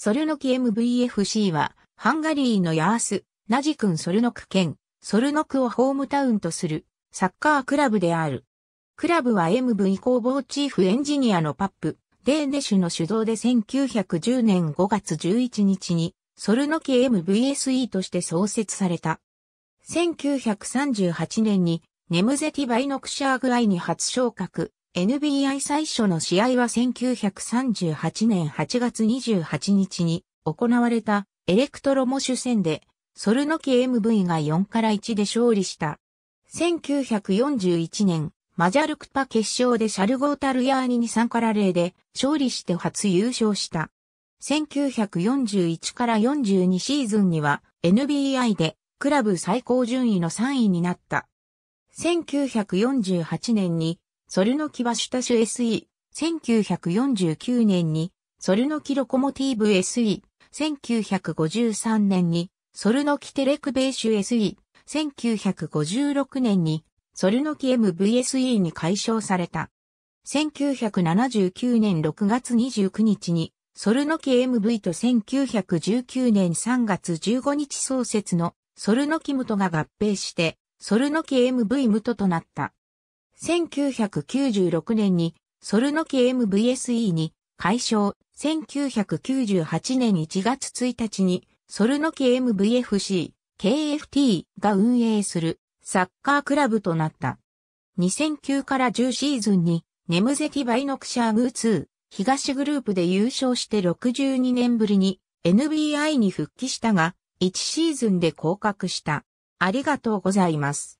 ソルノキ MVFC は、ハンガリーのヤース、ナジクンソルノク県、ソルノクをホームタウンとする、サッカークラブである。クラブは MV 工房チーフエンジニアのパップ、デーネシュの主導で1910年5月11日に、ソルノキ MVSE として創設された。1938年に、ネムゼティバイノクシャーグアイに初昇格、NBI 最初の試合は1938年8月28日に行われたエレクトロモシュ戦でソルノキ MV が4から1で勝利した。1941年マジャルクパ決勝でシャルゴータルヤーニに3から0で勝利して初優勝した。1941から42シーズンには NBI でクラブ最高順位の3位になった。1948年にソルノキワシュタシュ SE、1949年に、ソルノキロコモティーブ SE、1953年に、ソルノキテレクベーシュ SE、1956年に、ソルノキ MVSE に解消された。1979年6月29日に、ソルノキ MV と1919年3月15日創設のソルノキムトが合併して、ソルノキ MV ムトとなった。1996年にソルノキ MVSE に解消、1998年1月1日にソルノキ MVFC、KFT が運営するサッカークラブとなった。2009から10シーズンにネムゼティバイノクシャーム2東グループで優勝して62年ぶりに NBI に復帰したが1シーズンで降格した。ありがとうございます。